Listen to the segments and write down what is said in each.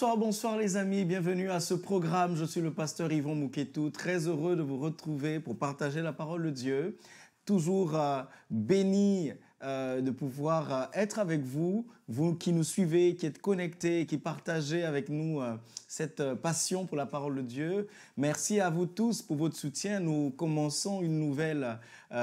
Bonsoir, bonsoir les amis, bienvenue à ce programme. Je suis le pasteur Yvon Mouquetou, très heureux de vous retrouver pour partager la parole de Dieu. Toujours euh, béni euh, de pouvoir euh, être avec vous, vous qui nous suivez, qui êtes connectés, qui partagez avec nous cette passion pour la parole de Dieu. Merci à vous tous pour votre soutien. Nous commençons une nouvelle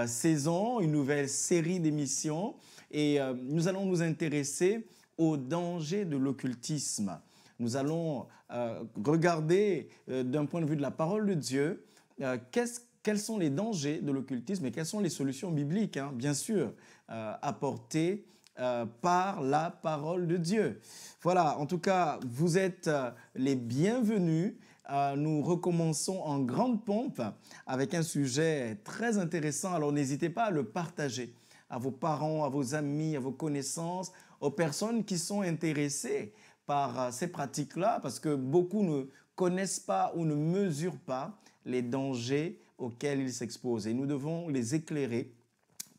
saison, une nouvelle série d'émissions et nous allons nous intéresser aux dangers de l'occultisme. Nous allons euh, regarder euh, d'un point de vue de la parole de Dieu euh, quels sont les dangers de l'occultisme et quelles sont les solutions bibliques, hein, bien sûr, apportées par la parole de Dieu. Voilà, en tout cas, vous êtes les bienvenus. nous recommençons en grande pompe avec un sujet très intéressant, alors n'hésitez pas à le partager à vos parents, à vos amis, à vos connaissances, aux personnes qui sont intéressées par euh, ces pratiques-là parce que beaucoup ne connaissent pas ou ne mesurent pas les dangers auxquels ils s'exposent. Et nous devons les éclairer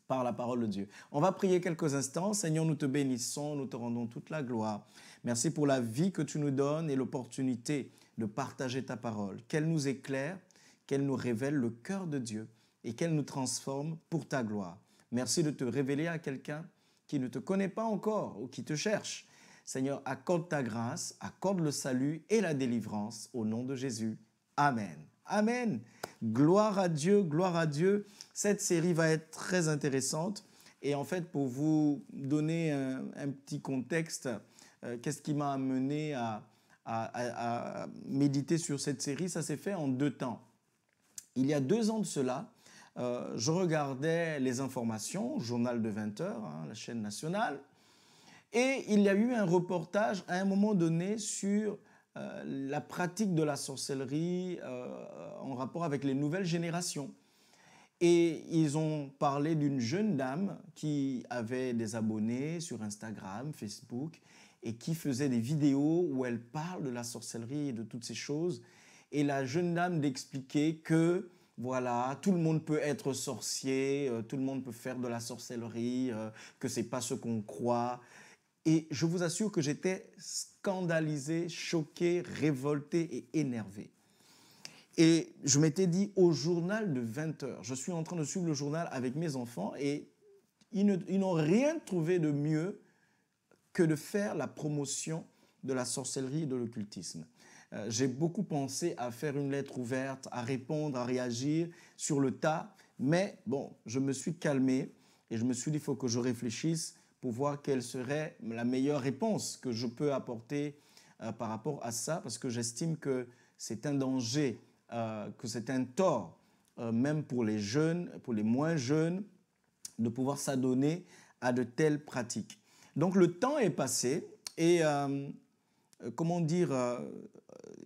par la parole de Dieu. On va prier quelques instants. Seigneur, nous te bénissons, nous te rendons toute la gloire. Merci pour la vie que tu nous donnes et l'opportunité de partager ta parole. Qu'elle nous éclaire, qu'elle nous révèle le cœur de Dieu et qu'elle nous transforme pour ta gloire. Merci de te révéler à quelqu'un qui ne te connaît pas encore ou qui te cherche. Seigneur, accorde ta grâce, accorde le salut et la délivrance au nom de Jésus. Amen. Amen. Gloire à Dieu, gloire à Dieu. Cette série va être très intéressante. Et en fait, pour vous donner un, petit contexte, euh, qu'est-ce qui m'a amené à, méditer sur cette série Ça s'est fait en deux temps. Il y a deux ans de cela, euh, je regardais les informations, journal de 20h, hein, la chaîne nationale, et il y a eu un reportage à un moment donné sur euh, la pratique de la sorcellerie euh, en rapport avec les nouvelles générations. Et ils ont parlé d'une jeune dame qui avait des abonnés sur Instagram, Facebook, et qui faisait des vidéos où elle parle de la sorcellerie et de toutes ces choses. Et la jeune dame d'expliquer que voilà, tout le monde peut être sorcier, euh, tout le monde peut faire de la sorcellerie, que que c'est pas ce qu'on croit. Et je vous assure que j'étais scandalisé, choqué, révolté et énervé. Et je m'étais dit, au journal de 20 heures, je suis en train de suivre le journal avec mes enfants et ils n'ont rien trouvé de mieux que de faire la promotion de la sorcellerie et de l'occultisme. Euh, j'ai beaucoup pensé à faire une lettre ouverte, à répondre, à réagir sur le tas, mais bon, je me suis calmé et je me suis dit, il faut que je réfléchisse voir quelle serait la meilleure réponse que je peux apporter euh, par rapport à ça, parce que j'estime que c'est un danger, euh, que c'est un tort, euh, même pour les jeunes, pour les moins jeunes, de pouvoir s'adonner à de telles pratiques. Donc le temps est passé et comment dire,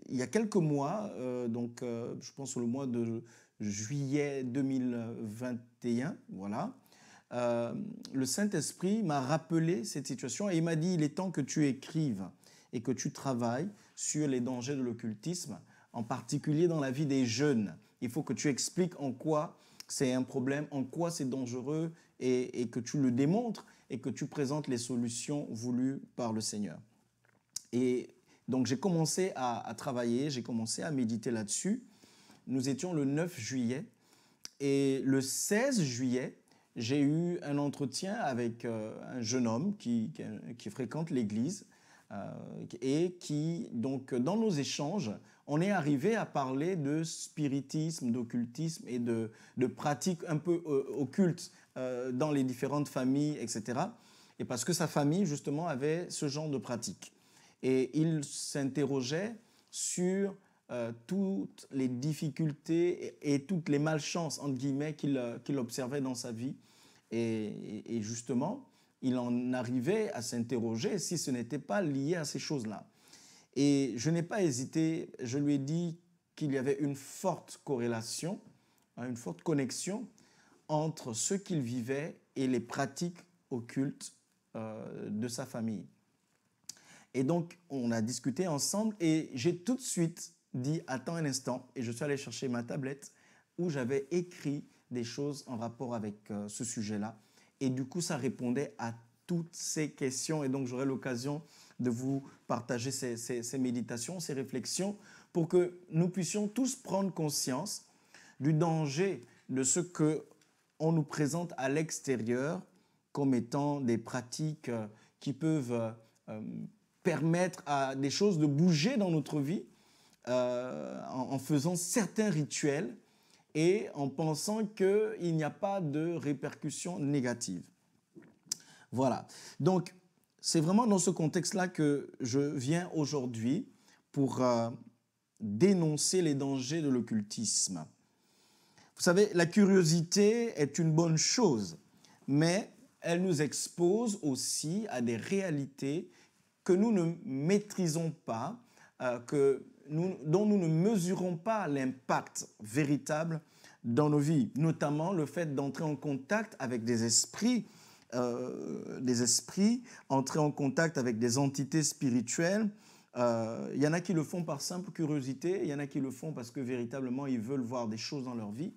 il y a quelques mois, donc je pense le mois de juillet 2021, voilà, euh, le Saint-Esprit m'a rappelé cette situation et il m'a dit, il est temps que tu écrives et que tu travailles sur les dangers de l'occultisme, en particulier dans la vie des jeunes. Il faut que tu expliques en quoi c'est un problème, en quoi c'est dangereux, et, que tu le démontres et que tu présentes les solutions voulues par le Seigneur. Et donc j'ai commencé à travailler, j'ai commencé à méditer là-dessus. Nous étions le 9 juillet, et le 16 juillet, j'ai eu un entretien avec euh, un jeune homme qui, fréquente l'église euh, et qui, donc, dans nos échanges, on est arrivé à parler de spiritisme, d'occultisme et de, de, pratiques un peu euh, occultes dans les différentes familles, etc. Et parce que sa famille, justement, avait ce genre de pratiques. Et il s'interrogeait sur euh, toutes les difficultés et, toutes les malchances, entre guillemets, qu'il euh, observait dans sa vie. Et, justement, il en arrivait à s'interroger si ce n'était pas lié à ces choses-là. Et je n'ai pas hésité, je lui ai dit qu'il y avait une forte corrélation, hein, une forte connexion entre ce qu'il vivait et les pratiques occultes euh, de sa famille. Et donc, on a discuté ensemble et j'ai tout de suite dit Attends un instant, et je suis allé chercher ma tablette où j'avais écrit des choses en rapport avec euh, ce sujet-là. Et du coup, ça répondait à toutes ces questions. Et donc, j'aurai l'occasion de vous partager ces, méditations, ces réflexions, pour que nous puissions tous prendre conscience du danger de ce que on nous présente à l'extérieur comme étant des pratiques euh, qui peuvent euh, permettre à des choses de bouger dans notre vie, euh, en, faisant certains rituels et en pensant qu'il n'y a pas de répercussions négatives. Voilà. Donc, c'est vraiment dans ce contexte-là que je viens aujourd'hui pour euh, dénoncer les dangers de l'occultisme. Vous savez, la curiosité est une bonne chose, mais elle nous expose aussi à des réalités que nous ne maîtrisons pas, euh, que dont nous ne mesurons pas l'impact véritable dans nos vies, notamment le fait d'entrer en contact avec des esprits, euh, des esprits, entrer en contact avec des entités spirituelles. Il euh, y en a qui le font par simple curiosité, il y en a qui le font parce que véritablement ils veulent voir des choses dans leur vie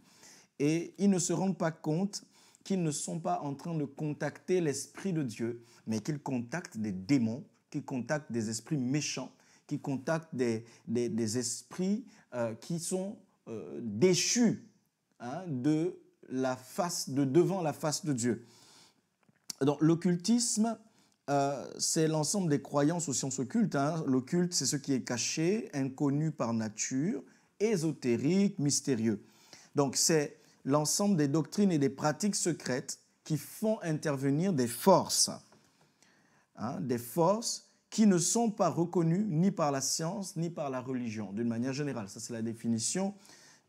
et ils ne se rendent pas compte qu'ils ne sont pas en train de contacter l'Esprit de Dieu, mais qu'ils contactent des démons, qu'ils contactent des esprits méchants, qui contactent des, des, esprits euh, qui sont euh, déchus hein, de la face, de devant la face de Dieu. Donc l'occultisme, euh, c'est l'ensemble des croyances aux sciences occultes. Hein. L'occulte, c'est ce qui est caché, inconnu par nature, ésotérique, mystérieux. Donc c'est l'ensemble des doctrines et des pratiques secrètes qui font intervenir des forces, hein, des forces qui ne sont pas reconnus ni par la science ni par la religion, d'une manière générale. Ça, c'est la définition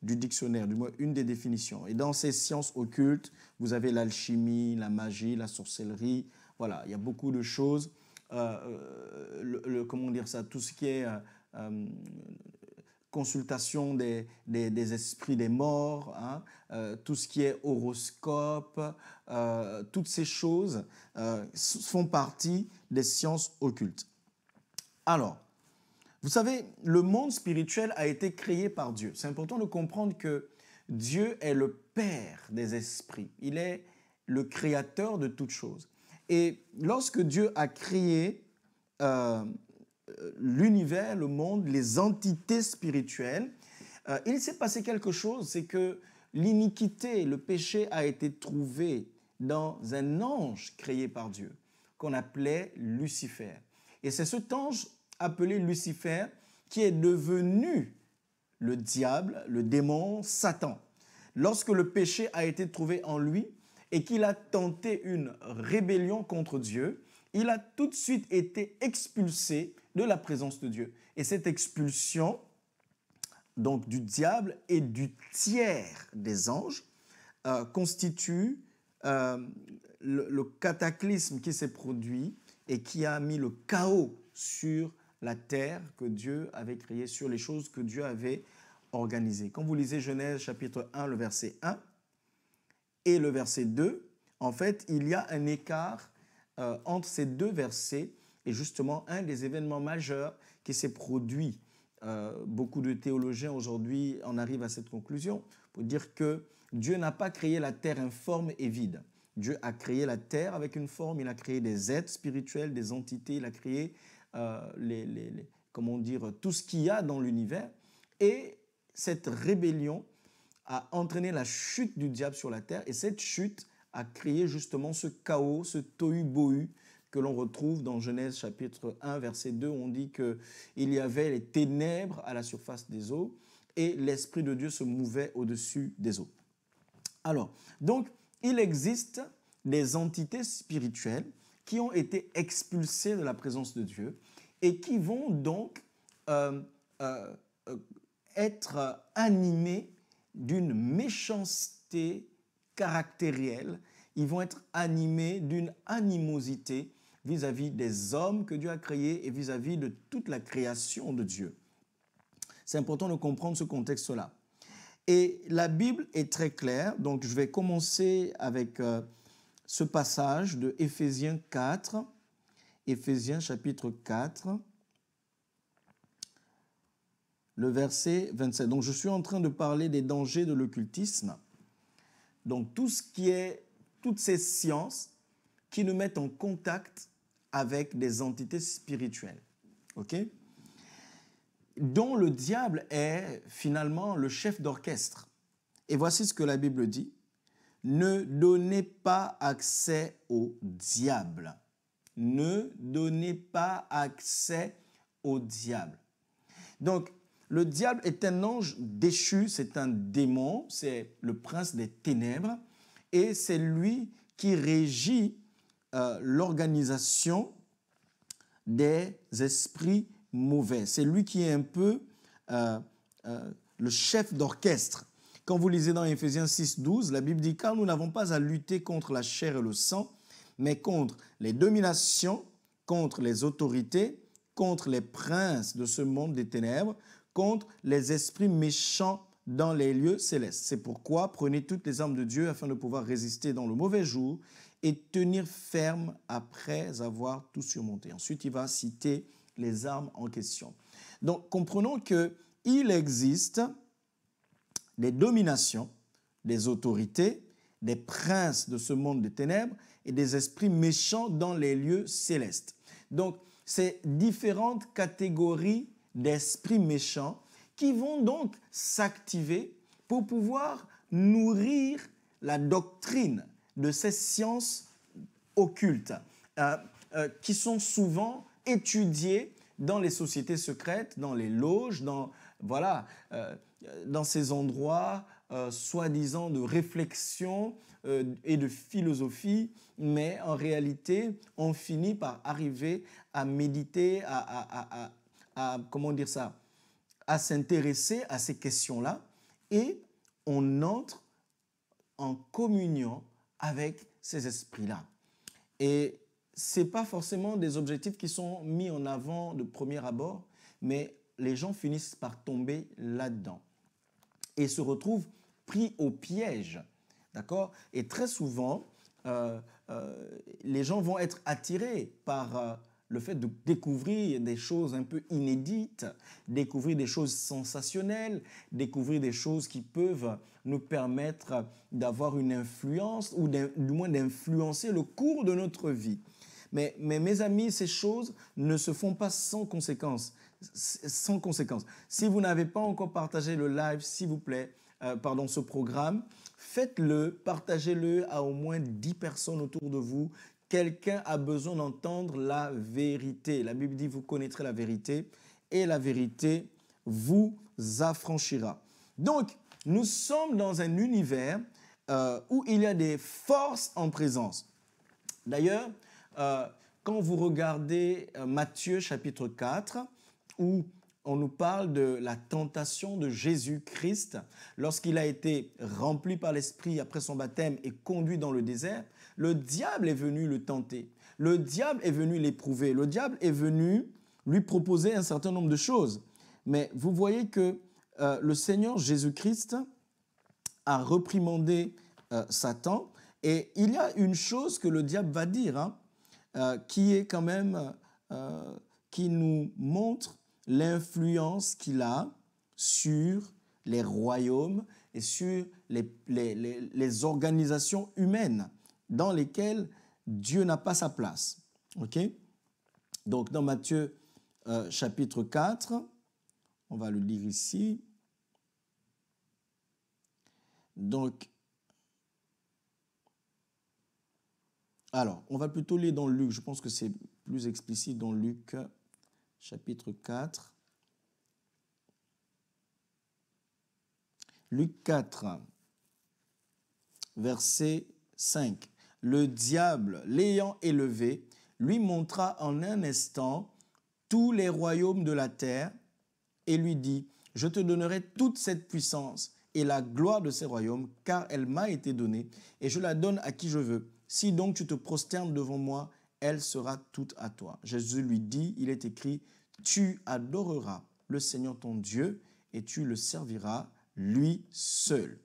du dictionnaire, du moins une des définitions. Et dans ces sciences occultes, vous avez l'alchimie, la magie, la sorcellerie, voilà, il y a beaucoup de choses. Euh, euh, comment dire ça, tout ce qui est euh, consultation des, esprits des morts, hein, tout ce qui est horoscope, toutes ces choses font partie des sciences occultes. Alors, vous savez, le monde spirituel a été créé par Dieu. C'est important de comprendre que Dieu est le Père des esprits. Il est le créateur de toutes choses. Et lorsque Dieu a créé euh, l'univers, le monde, les entités spirituelles, euh, il s'est passé quelque chose, c'est que l'iniquité, le péché a été trouvé dans un ange créé par Dieu, qu'on appelait Lucifer. Et c'est cet ange appelé Lucifer, qui est devenu le diable, le démon, Satan. Lorsque le péché a été trouvé en lui et qu'il a tenté une rébellion contre Dieu, il a tout de suite été expulsé de la présence de Dieu. Et cette expulsion, donc du diable et du tiers des anges, euh, constitue euh, le, le cataclysme qui s'est produit et qui a mis le chaos sur la terre que Dieu avait créée, sur les choses que Dieu avait organisées. Quand vous lisez Genèse chapitre 1, le verset 1 et le verset 2, en fait, il y a un écart euh, entre ces deux versets et justement un des événements majeurs qui s'est produit. Euh, beaucoup de théologiens aujourd'hui en arrivent à cette conclusion pour dire que Dieu n'a pas créé la terre informe et vide. Dieu a créé la terre avec une forme, il a créé des êtres spirituels, des entités, il a créé euh, les, les, comment dire, tout ce qu'il y a dans l'univers. Et cette rébellion a entraîné la chute du diable sur la terre. Et cette chute a créé justement ce chaos, ce tohu-bohu que l'on retrouve dans Genèse chapitre 1, verset 2, on dit qu'il y avait les ténèbres à la surface des eaux et l'Esprit de Dieu se mouvait au-dessus des eaux. Alors, donc, il existe des entités spirituelles qui ont été expulsés de la présence de Dieu et qui vont donc euh, euh, euh, être animés d'une méchanceté caractérielle, ils vont être animés d'une animosité vis-à-vis des hommes que Dieu a créés et vis-à-vis de toute la création de Dieu. C'est important de comprendre ce contexte-là. Et la Bible est très claire, donc je vais commencer avec ce passage de Éphésiens 4, Éphésiens chapitre 4, le verset 27. Donc je suis en train de parler des dangers de l'occultisme. Donc tout ce qui est, toutes ces sciences qui nous mettent en contact avec des entités spirituelles. OK dont le diable est finalement le chef d'orchestre. Et voici ce que la Bible dit ne donnez pas accès au diable. Ne donnez pas accès au diable. Donc, le diable est un ange déchu, c'est un démon, c'est le prince des ténèbres, et c'est lui qui régit euh, l'organisation des esprits mauvais. C'est lui qui est un peu euh, euh, le chef d'orchestre quand vous lisez dans Ephésiens 6, 12, la Bible dit, car nous n'avons pas à lutter contre la chair et le sang, mais contre les dominations, contre les autorités, contre les princes de ce monde des ténèbres, contre les esprits méchants dans les lieux célestes. C'est pourquoi prenez toutes les armes de Dieu afin de pouvoir résister dans le mauvais jour et tenir ferme après avoir tout surmonté. Ensuite, il va citer les armes en question. Donc, comprenons que il existe des dominations, des autorités, des princes de ce monde de ténèbres et des esprits méchants dans les lieux célestes. Donc, ces différentes catégories d'esprits méchants qui vont donc s'activer pour pouvoir nourrir la doctrine de ces sciences occultes euh, euh, qui sont souvent étudiées dans les sociétés secrètes, dans les loges, dans voilà, euh, dans ces endroits euh, soi-disant de réflexion euh, et de philosophie, mais en réalité, on finit par arriver à méditer, à, à comment dire ça, à s'intéresser à ces questions-là, et on entre en communion avec ces esprits-là. Et c'est pas forcément des objectifs qui sont mis en avant de premier abord, mais les gens finissent par tomber là-dedans et se retrouvent pris au piège. D'accord Et très souvent, euh, euh, les gens vont être attirés par euh, le fait de découvrir des choses un peu inédites, découvrir des choses sensationnelles, découvrir des choses qui peuvent nous permettre d'avoir une influence ou du moins d'influencer le cours de notre vie. Mais, mais mes amis, ces choses ne se font pas sans conséquences sans conséquence. Si vous n'avez pas encore partagé le live, s'il vous plaît, euh, pardon, ce programme, faites-le, partagez-le à au moins 10 personnes autour de vous. Quelqu'un a besoin d'entendre la vérité. La Bible dit, vous connaîtrez la vérité et la vérité vous affranchira. Donc, nous sommes dans un univers euh, où il y a des forces en présence. D'ailleurs, euh, quand vous regardez Matthieu chapitre 4, où on nous parle de la tentation de Jésus-Christ lorsqu'il a été rempli par l'Esprit après son baptême et conduit dans le désert, le diable est venu le tenter, le diable est venu l'éprouver, le diable est venu lui proposer un certain nombre de choses. Mais vous voyez que euh, le Seigneur Jésus-Christ a reprimandé euh, Satan et il y a une chose que le diable va dire hein, euh, qui est quand même qui nous montre l'influence qu'il a sur les royaumes et sur les, les, organisations humaines dans lesquelles Dieu n'a pas sa place. OK Donc dans Matthieu euh, chapitre 4, on va le lire ici. Donc, alors, on va plutôt lire dans Luc, je pense que c'est plus explicite dans Luc chapitre 4. Luc 4, verset 5. Le diable, l'ayant élevé, lui montra en un instant tous les royaumes de la terre et lui dit, je te donnerai toute cette puissance et la gloire de ces royaumes, car elle m'a été donnée, et je la donne à qui je veux. Si donc tu te prosternes devant moi elle sera toute à toi. Jésus lui dit, il est écrit, tu adoreras le Seigneur ton Dieu et tu le serviras lui seul.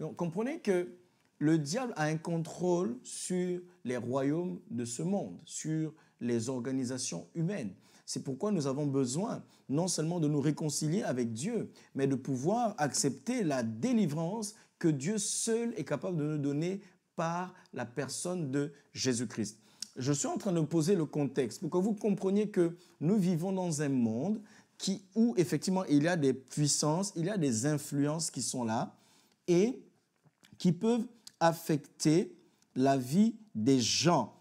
Donc comprenez que le diable a un contrôle sur les royaumes de ce monde, sur les organisations humaines. C'est pourquoi nous avons besoin non seulement de nous réconcilier avec Dieu, mais de pouvoir accepter la délivrance que Dieu seul est capable de nous donner par la personne de Jésus-Christ je suis en train de poser le contexte pour que vous compreniez que nous vivons dans un monde qui, où effectivement il y a des puissances, il y a des influences qui sont là et qui peuvent affecter la vie des gens,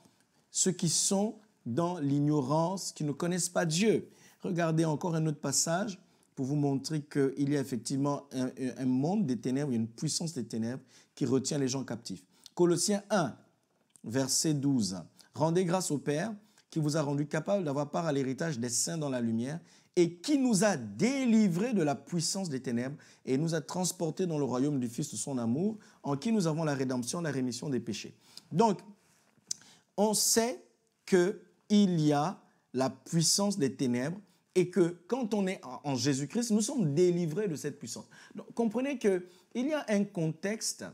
ceux qui sont dans l'ignorance, qui ne connaissent pas Dieu. Regardez encore un autre passage pour vous montrer qu'il y a effectivement un, un, monde des ténèbres, une puissance des ténèbres qui retient les gens captifs. Colossiens 1, verset 12. Rendez grâce au Père qui vous a rendu capable d'avoir part à l'héritage des saints dans la lumière et qui nous a délivrés de la puissance des ténèbres et nous a transportés dans le royaume du Fils de son amour, en qui nous avons la rédemption, la rémission des péchés. Donc, on sait qu'il y a la puissance des ténèbres et que quand on est en Jésus-Christ, nous sommes délivrés de cette puissance. Donc, comprenez qu'il y a un contexte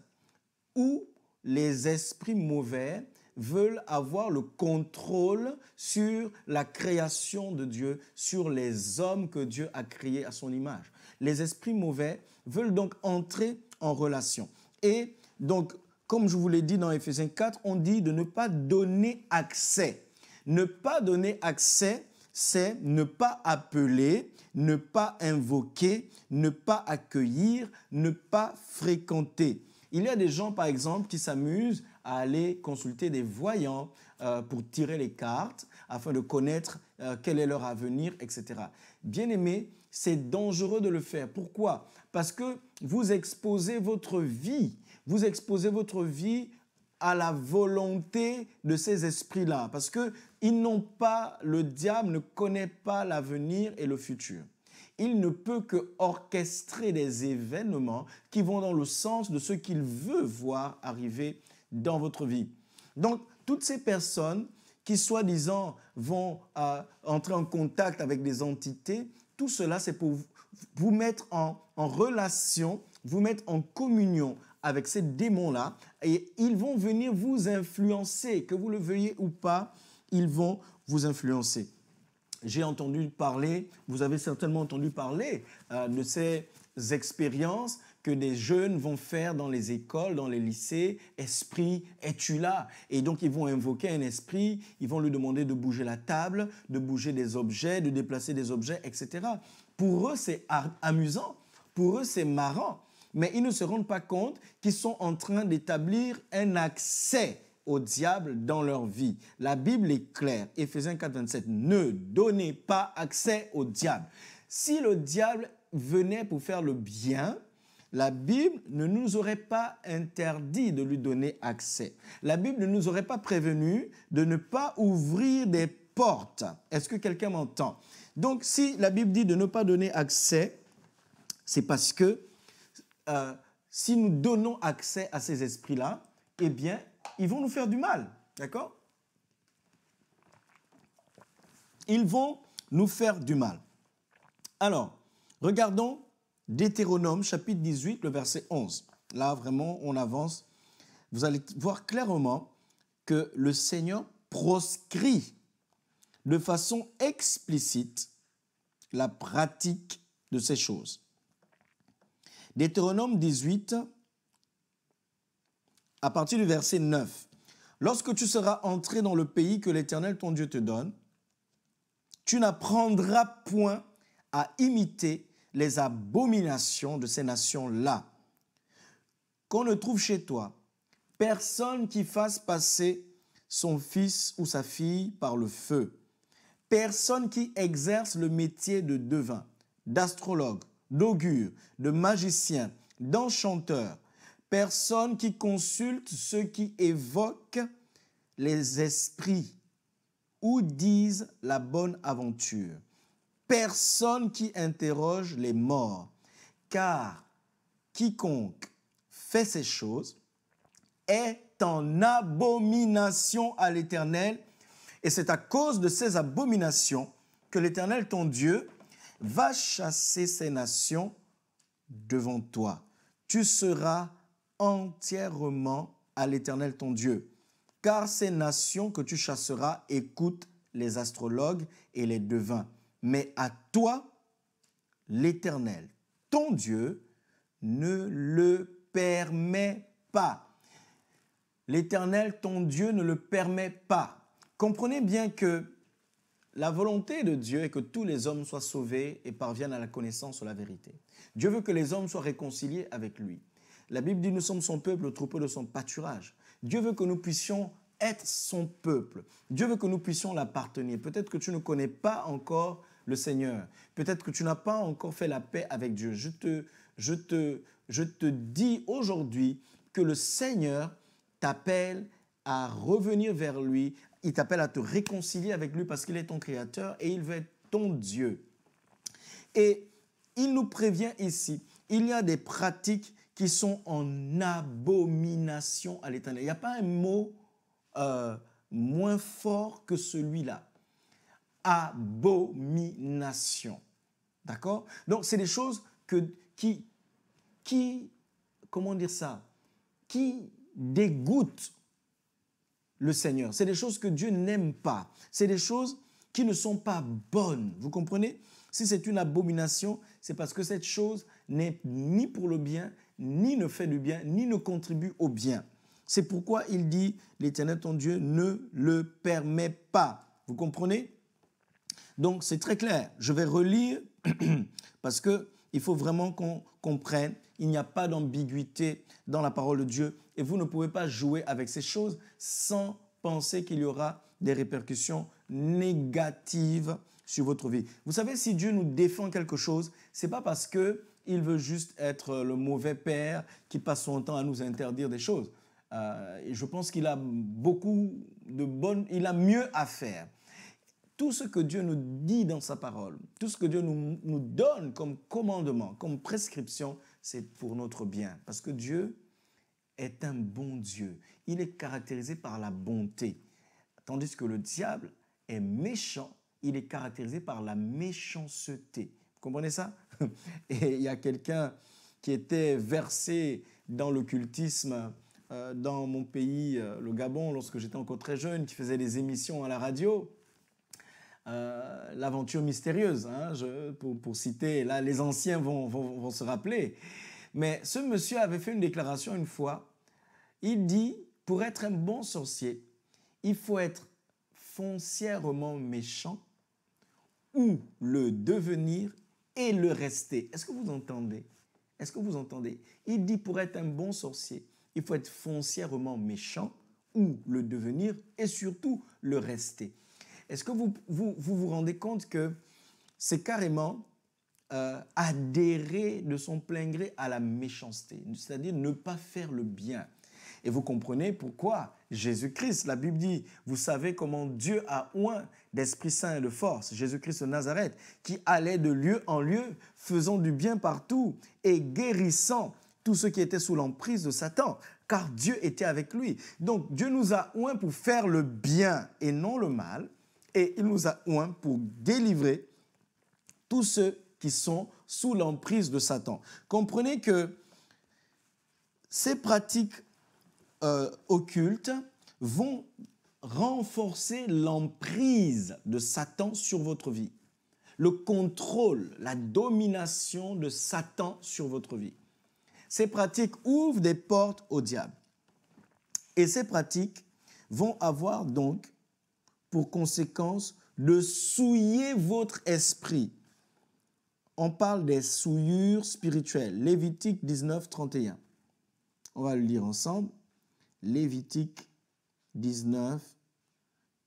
où les esprits mauvais veulent avoir le contrôle sur la création de Dieu, sur les hommes que Dieu a créés à son image. Les esprits mauvais veulent donc entrer en relation. Et donc, comme je vous l'ai dit dans Ephésiens 4, on dit de ne pas donner accès. Ne pas donner accès, c'est ne pas appeler, ne pas invoquer, ne pas accueillir, ne pas fréquenter. Il y a des gens, par exemple, qui s'amusent à aller consulter des voyants euh, pour tirer les cartes, afin de connaître euh, quel est leur avenir, etc. Bien aimé, c'est dangereux de le faire. Pourquoi Parce que vous exposez votre vie, vous exposez votre vie à la volonté de ces esprits-là, parce que ils n'ont pas, le diable ne connaît pas l'avenir et le futur. Il ne peut que orchestrer des événements qui vont dans le sens de ce qu'il veut voir arriver dans votre vie. Donc, toutes ces personnes qui, soi-disant, vont euh, entrer en contact avec des entités, tout cela, c'est pour vous mettre en, relation, vous mettre en communion avec ces démons-là, et ils vont venir vous influencer, que vous le veuillez ou pas, ils vont vous influencer. J'ai entendu parler, vous avez certainement entendu parler euh, de ces expériences que des jeunes vont faire dans les écoles, dans les lycées, Esprit, es-tu là Et donc ils vont invoquer un esprit, ils vont lui demander de bouger la table, de bouger des objets, de déplacer des objets, etc. Pour eux, c'est amusant, pour eux, c'est marrant, mais ils ne se rendent pas compte qu'ils sont en train d'établir un accès au diable dans leur vie. La Bible est claire. Éphésiens 4, 27. Ne donnez pas accès au diable. Si le diable venait pour faire le bien, la Bible ne nous aurait pas interdit de lui donner accès. La Bible ne nous aurait pas prévenu de ne pas ouvrir des portes. Est-ce que quelqu'un m'entend Donc si la Bible dit de ne pas donner accès, c'est parce que euh, si nous donnons accès à ces esprits-là, eh bien, ils vont nous faire du mal. D'accord Ils vont nous faire du mal. Alors, regardons Deutéronome chapitre 18, le verset 11. Là, vraiment, on avance. Vous allez voir clairement que le Seigneur proscrit de façon explicite la pratique de ces choses. Deutéronome 18, à partir du verset 9. Lorsque tu seras entré dans le pays que l'Éternel ton Dieu te donne, tu n'apprendras point à imiter les abominations de ces nations-là. Qu'on ne trouve chez toi personne qui fasse passer son fils ou sa fille par le feu. Personne qui exerce le métier de devin, d'astrologue, d'augure, de magicien, d'enchanteur. Personne qui consulte ceux qui évoquent les esprits ou disent la bonne aventure personne qui interroge les morts, car quiconque fait ces choses est en abomination à l'Éternel, et c'est à cause de ces abominations que l'Éternel, ton Dieu, va chasser ces nations devant toi. Tu seras entièrement à l'Éternel, ton Dieu, car ces nations que tu chasseras écoutent les astrologues et les devins mais à toi, l'Éternel, ton Dieu, ne le permet pas. L'Éternel, ton Dieu, ne le permet pas. Comprenez bien que la volonté de Dieu est que tous les hommes soient sauvés et parviennent à la connaissance de la vérité. Dieu veut que les hommes soient réconciliés avec lui. La Bible dit, nous sommes son peuple, le troupeau de son pâturage. Dieu veut que nous puissions être son peuple. Dieu veut que nous puissions l'appartenir. Peut-être que tu ne connais pas encore le Seigneur. Peut-être que tu n'as pas encore fait la paix avec Dieu. Je te, je te, je te dis aujourd'hui que le Seigneur t'appelle à revenir vers lui. Il t'appelle à te réconcilier avec lui parce qu'il est ton Créateur et il veut être ton Dieu. Et il nous prévient ici, il y a des pratiques qui sont en abomination à l'éternel. Il n'y a pas un mot euh, moins fort que celui-là. Abomination. D'accord Donc, c'est des choses que, qui, qui, comment dire ça Qui dégoûtent le Seigneur. C'est des choses que Dieu n'aime pas. C'est des choses qui ne sont pas bonnes. Vous comprenez Si c'est une abomination, c'est parce que cette chose n'est ni pour le bien, ni ne fait du bien, ni ne contribue au bien. C'est pourquoi il dit, l'Éternel ton Dieu ne le permet pas. Vous comprenez Donc c'est très clair. Je vais relire parce qu'il faut vraiment qu'on comprenne. Il n'y a pas d'ambiguïté dans la parole de Dieu et vous ne pouvez pas jouer avec ces choses sans penser qu'il y aura des répercussions négatives sur votre vie. Vous savez, si Dieu nous défend quelque chose, c'est pas parce que il veut juste être le mauvais père qui passe son temps à nous interdire des choses. Euh, je pense qu'il a beaucoup de bonnes, il a mieux à faire. Tout ce que Dieu nous dit dans sa parole, tout ce que Dieu nous, nous donne comme commandement, comme prescription, c'est pour notre bien. Parce que Dieu est un bon Dieu. Il est caractérisé par la bonté. Tandis que le diable est méchant, il est caractérisé par la méchanceté. Vous comprenez ça Et il y a quelqu'un qui était versé dans l'occultisme euh, dans mon pays, euh, le Gabon, lorsque j'étais encore très jeune, qui faisait des émissions à la radio. Euh, l'aventure mystérieuse, hein, pour, citer, là les anciens vont se rappeler. Mais ce monsieur avait fait une déclaration une fois. Il dit, pour être un bon sorcier, il faut être foncièrement méchant ou le devenir et le rester. Est-ce que vous entendez Est-ce que vous entendez Il dit pour être un bon sorcier, il faut être foncièrement méchant ou le devenir et surtout le rester. Est-ce que vous, vous vous, rendez compte que c'est carrément euh, adhérer de son plein gré à la méchanceté, c'est-à-dire ne pas faire le bien. Et vous comprenez pourquoi Jésus-Christ, la Bible dit, vous savez comment Dieu a oint d'Esprit Saint et de force, Jésus-Christ de Nazareth, qui allait de lieu en lieu, faisant du bien partout et guérissant tous ceux qui étaient sous l'emprise de Satan, car Dieu était avec lui. Donc Dieu nous a oint pour faire le bien et non le mal, et il nous a oint pour délivrer tous ceux qui sont sous l'emprise de Satan. Comprenez que ces pratiques euh, occultes vont renforcer l'emprise de Satan sur votre vie, le contrôle, la domination de Satan sur votre vie. Ces pratiques ouvrent des portes au diable. Et ces pratiques vont avoir donc pour conséquence de souiller votre esprit. On parle des souillures spirituelles. Lévitique 19, 31. On va le lire ensemble. Lévitique 19,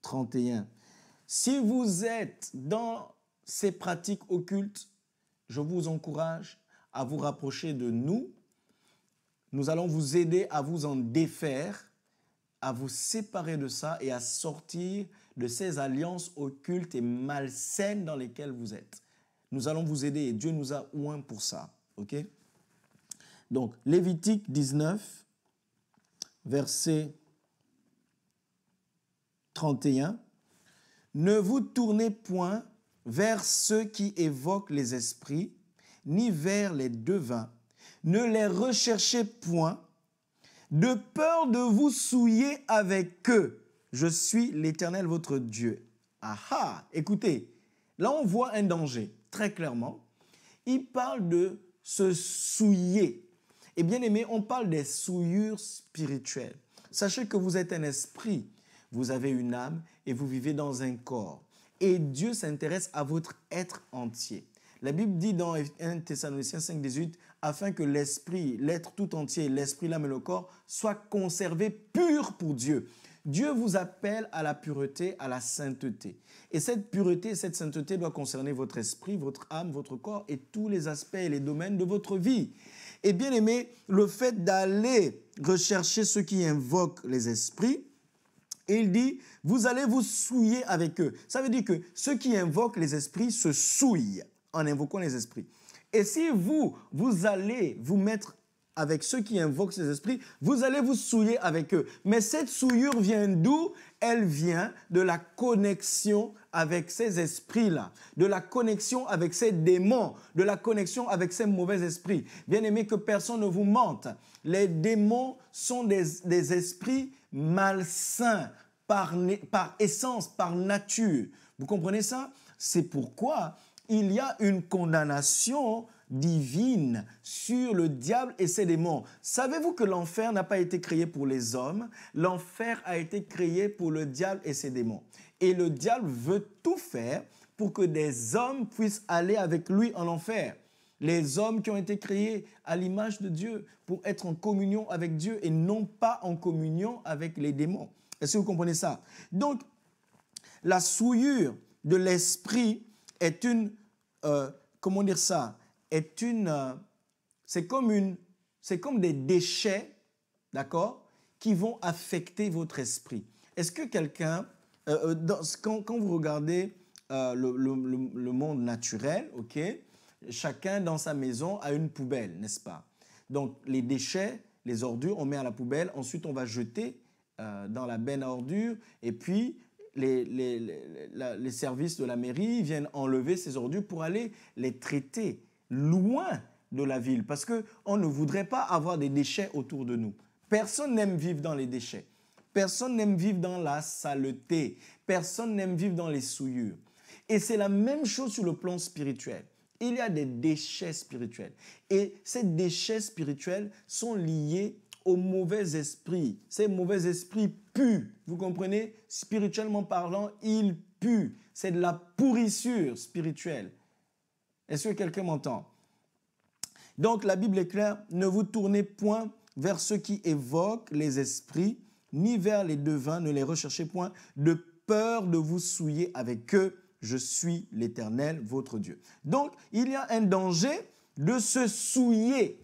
31. Si vous êtes dans ces pratiques occultes, je vous encourage à vous rapprocher de nous nous allons vous aider à vous en défaire, à vous séparer de ça et à sortir de ces alliances occultes et malsaines dans lesquelles vous êtes. Nous allons vous aider et Dieu nous a oint pour ça. OK Donc, Lévitique 19, verset 31. Ne vous tournez point vers ceux qui évoquent les esprits, ni vers les devins ne les recherchez point, de peur de vous souiller avec eux. Je suis l'Éternel votre Dieu. Ah ah écoutez, là on voit un danger, très clairement. Il parle de se souiller. Et bien aimé, on parle des souillures spirituelles. Sachez que vous êtes un esprit, vous avez une âme et vous vivez dans un corps. Et Dieu s'intéresse à votre être entier. La Bible dit dans 1 Thessaloniciens 5, 18, afin que l'esprit, l'être tout entier, l'esprit, l'âme et le corps soient conservés purs pour Dieu. Dieu vous appelle à la pureté, à la sainteté. Et cette pureté, cette sainteté doit concerner votre esprit, votre âme, votre corps et tous les aspects et les domaines de votre vie. Et bien aimé, le fait d'aller rechercher ceux qui invoquent les esprits, il dit, vous allez vous souiller avec eux. Ça veut dire que ceux qui invoquent les esprits se souillent en invoquant les esprits. Et si vous, vous allez vous mettre avec ceux qui invoquent ces esprits, vous allez vous souiller avec eux. Mais cette souillure vient d'où Elle vient de la connexion avec ces esprits-là, de la connexion avec ces démons, de la connexion avec ces mauvais esprits. Bien aimé, que personne ne vous mente. Les démons sont des, esprits malsains par essence, par nature. Vous comprenez ça C'est pourquoi il y a une condamnation divine sur le diable et ses démons. Savez-vous que l'enfer n'a pas été créé pour les hommes L'enfer a été créé pour le diable et ses démons. Et le diable veut tout faire pour que des hommes puissent aller avec lui en enfer. Les hommes qui ont été créés à l'image de Dieu pour être en communion avec Dieu et non pas en communion avec les démons. Est-ce que vous comprenez ça Donc, la souillure de l'esprit est une euh, comment dire ça, est une, euh, c'est comme c'est comme des déchets, d'accord, qui vont affecter votre esprit. Est-ce que quelqu'un, euh, quand, vous regardez le, monde naturel, ok, chacun dans sa maison a une poubelle, n'est-ce pas Donc les déchets, les ordures, on met à la poubelle. Ensuite, on va jeter dans la benne à ordures, et puis les, les, services de la mairie viennent enlever ces ordures pour aller les traiter loin de la ville, parce qu'on ne voudrait pas avoir des déchets autour de nous. Personne n'aime vivre dans les déchets. Personne n'aime vivre dans la saleté. Personne n'aime vivre dans les souillures. Et c'est la même chose sur le plan spirituel. Il y a des déchets spirituels. Et ces déchets spirituels sont liés aux mauvais esprits. Ces mauvais esprits puent. Vous comprenez Spirituellement parlant, ils puent. C'est de la pourrissure spirituelle. Est-ce que quelqu'un m'entend Donc la Bible est claire, ne vous tournez point vers ceux qui évoquent les esprits, ni vers les devins, ne les recherchez point, de peur de vous souiller avec eux. Je suis l'Éternel, votre Dieu. Donc, il y a un danger de se souiller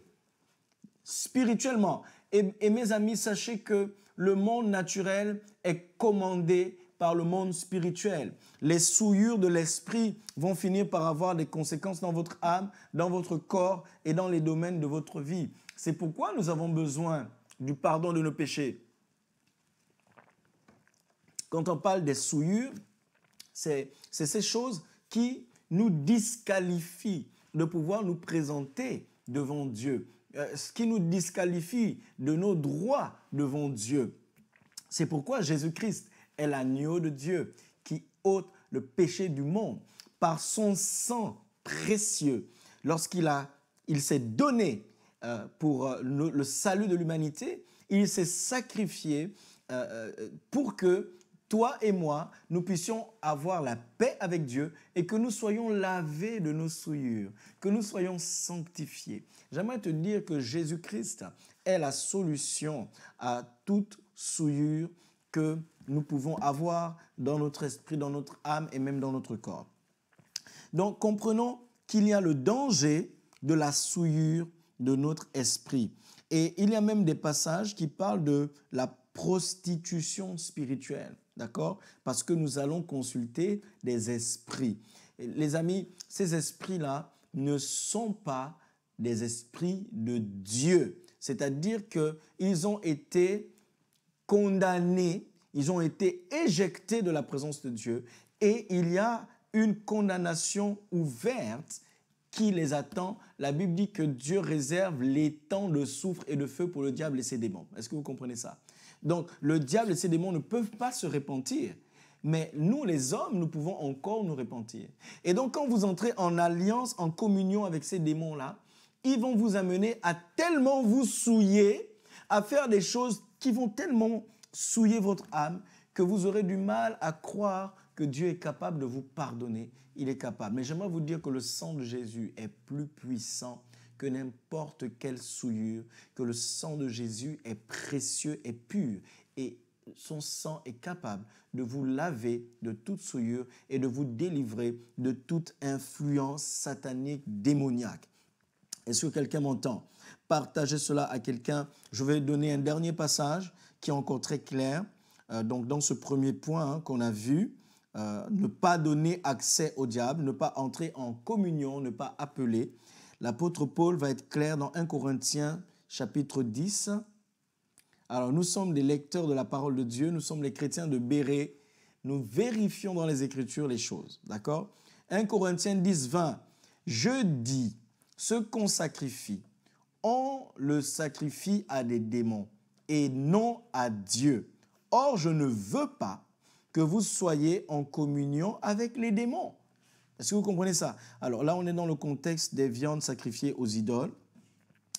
spirituellement. Et, mes amis, sachez que le monde naturel est commandé par le monde spirituel. Les souillures de l'esprit vont finir par avoir des conséquences dans votre âme, dans votre corps et dans les domaines de votre vie. C'est pourquoi nous avons besoin du pardon de nos péchés. Quand on parle des souillures, c'est ces choses qui nous disqualifient de pouvoir nous présenter devant Dieu. Euh, ce qui nous disqualifie de nos droits devant Dieu. C'est pourquoi Jésus-Christ est l'agneau de Dieu qui ôte le péché du monde par son sang précieux. Lorsqu'il il s'est donné euh, pour euh, le, salut de l'humanité, il s'est sacrifié pour que toi et moi, nous puissions avoir la paix avec Dieu et que nous soyons lavés de nos souillures, que nous soyons sanctifiés. J'aimerais te dire que Jésus-Christ est la solution à toute souillure que nous pouvons avoir dans notre esprit, dans notre âme et même dans notre corps. Donc comprenons qu'il y a le danger de la souillure de notre esprit. Et il y a même des passages qui parlent de la prostitution spirituelle. D'accord Parce que nous allons consulter des esprits. Les amis, ces esprits-là ne sont pas des esprits de Dieu. C'est-à-dire qu'ils ont été condamnés, ils ont été éjectés de la présence de Dieu et il y a une condamnation ouverte qui les attend. La Bible dit que Dieu réserve les temps de soufre et de feu pour le diable et ses démons. Est-ce que vous comprenez ça donc le diable et ses démons ne peuvent pas se repentir. Mais nous, les hommes, nous pouvons encore nous repentir. Et donc quand vous entrez en alliance, en communion avec ces démons-là, ils vont vous amener à tellement vous souiller, à faire des choses qui vont tellement souiller votre âme que vous aurez du mal à croire que Dieu est capable de vous pardonner. Il est capable. Mais j'aimerais vous dire que le sang de Jésus est plus puissant que n'importe quelle souillure, que le sang de Jésus est précieux et pur et son sang est capable de vous laver de toute souillure et de vous délivrer de toute influence satanique démoniaque. Est-ce que quelqu'un m'entend Partagez cela à quelqu'un. Je vais donner un dernier passage qui est encore très clair. Euh, donc dans ce premier point hein, qu'on a vu, euh, ne pas donner accès au diable, ne pas entrer en communion, ne pas appeler. L'apôtre Paul va être clair dans 1 Corinthiens chapitre 10. Alors nous sommes des lecteurs de la parole de Dieu, nous sommes les chrétiens de Béret. Nous vérifions dans les Écritures les choses, d'accord 1 Corinthiens 10, 20. Je dis, ce qu'on sacrifie, on le sacrifie à des démons et non à Dieu. Or, je ne veux pas que vous soyez en communion avec les démons. Est-ce que vous comprenez ça Alors là, on est dans le contexte des viandes sacrifiées aux idoles.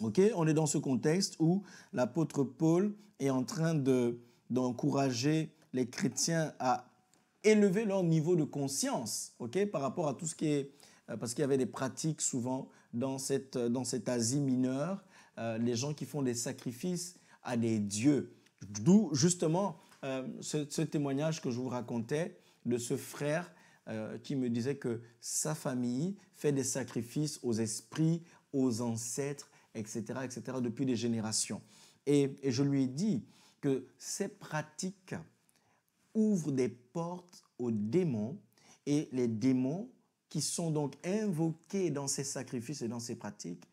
Ok On est dans ce contexte où l'apôtre Paul est en train de, d'encourager les chrétiens à élever leur niveau de conscience ok par rapport à tout ce qui est... Euh, parce qu'il y avait des pratiques souvent dans, cette, euh, dans cette Asie mineure, euh, les gens qui font des sacrifices à des dieux. D'où justement ce, ce témoignage que je vous racontais de ce frère euh, qui me disait que sa famille fait des sacrifices aux esprits, aux ancêtres, etc., etc., depuis des générations. et je lui ai dit que ces pratiques ouvrent des portes aux démons et les démons qui sont donc invoqués dans ces sacrifices et dans ces pratiques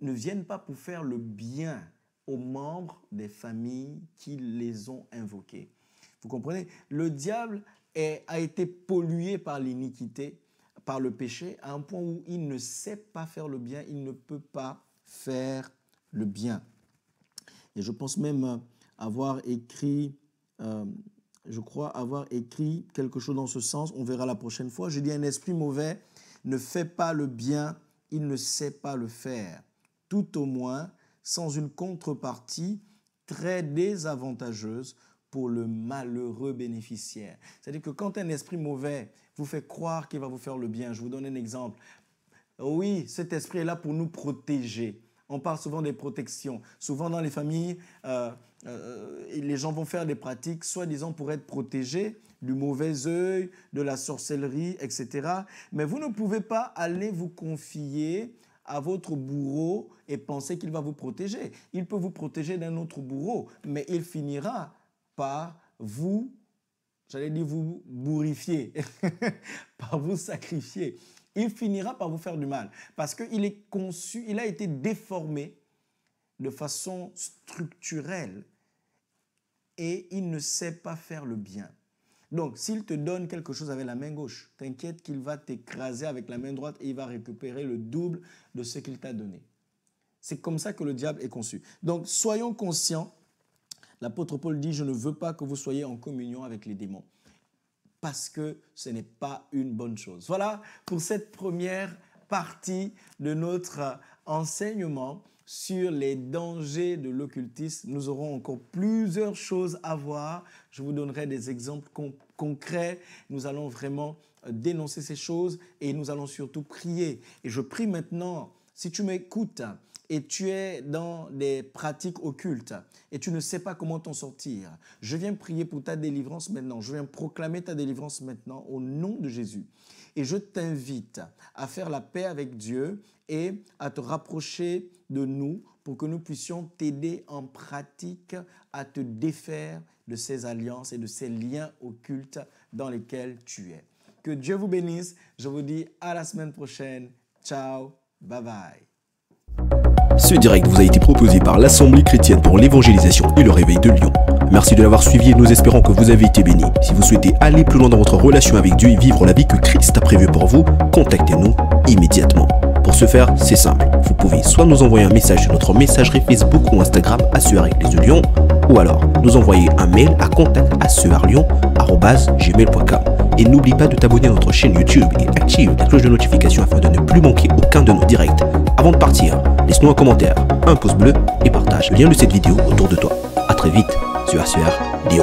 ne viennent pas pour faire le bien aux membres des familles qui les ont invoqués. Vous comprenez Le diable a été pollué par l'iniquité, par le péché, à un point où il ne sait pas faire le bien, il ne peut pas faire le bien. Et je pense même avoir écrit, euh, je crois avoir écrit quelque chose dans ce sens, on verra la prochaine fois. Je dis un esprit mauvais ne fait pas le bien, il ne sait pas le faire. Tout au moins, sans une contrepartie très désavantageuse, pour le malheureux bénéficiaire. C'est-à-dire que quand un esprit mauvais vous fait croire qu'il va vous faire le bien, je vous donne un exemple. Oui, cet esprit est là pour nous protéger. On parle souvent des protections. Souvent dans les familles, euh, euh, les gens vont faire des pratiques, soi-disant pour être protégés du mauvais œil, de la sorcellerie, etc. Mais vous ne pouvez pas aller vous confier à votre bourreau et penser qu'il va vous protéger. Il peut vous protéger d'un autre bourreau, mais il finira par vous, j'allais dire vous bourrifier, par vous sacrifier. Il finira par vous faire du mal parce qu'il est conçu, il a été déformé de façon structurelle et il ne sait pas faire le bien. Donc, s'il te donne quelque chose avec la main gauche, t'inquiète qu'il va t'écraser avec la main droite et il va récupérer le double de ce qu'il t'a donné. C'est comme ça que le diable est conçu. Donc, soyons conscients L'apôtre Paul dit, je ne veux pas que vous soyez en communion avec les démons, parce que ce n'est pas une bonne chose. Voilà pour cette première partie de notre enseignement sur les dangers de l'occultisme. Nous aurons encore plusieurs choses à voir. Je vous donnerai des exemples concrets. Nous allons vraiment euh, dénoncer ces choses et nous allons surtout prier. Et je prie maintenant, si tu m'écoutes, et tu es dans des pratiques occultes et tu ne sais pas comment t'en sortir, je viens prier pour ta délivrance maintenant. Je viens proclamer ta délivrance maintenant au nom de Jésus. Et je t'invite à faire la paix avec Dieu et à te rapprocher de nous pour que nous puissions t'aider en pratique à te défaire de ces alliances et de ces liens occultes dans lesquels tu es. Que Dieu vous bénisse. Je vous dis à la semaine prochaine. Ciao. Bye bye. Ce direct vous a été proposé par l'Assemblée chrétienne pour l'évangélisation et le réveil de Lyon. Merci de l'avoir suivi et nous espérons que vous avez été bénis. Si vous souhaitez aller plus loin dans votre relation avec Dieu et vivre la vie que Christ a prévue pour vous, contactez-nous immédiatement. Pour ce faire, c'est simple. Vous pouvez soit nous envoyer un message sur notre messagerie Facebook ou Instagram à ce les Lyon, ou alors nous envoyer un mail à contact à Et n'oublie pas de t'abonner à notre chaîne YouTube et active la cloche de notification afin de ne plus manquer aucun de nos directs. Avant de partir, laisse-nous un commentaire, un pouce bleu et partage le lien de cette vidéo autour de toi. A très vite sur ACR Dio.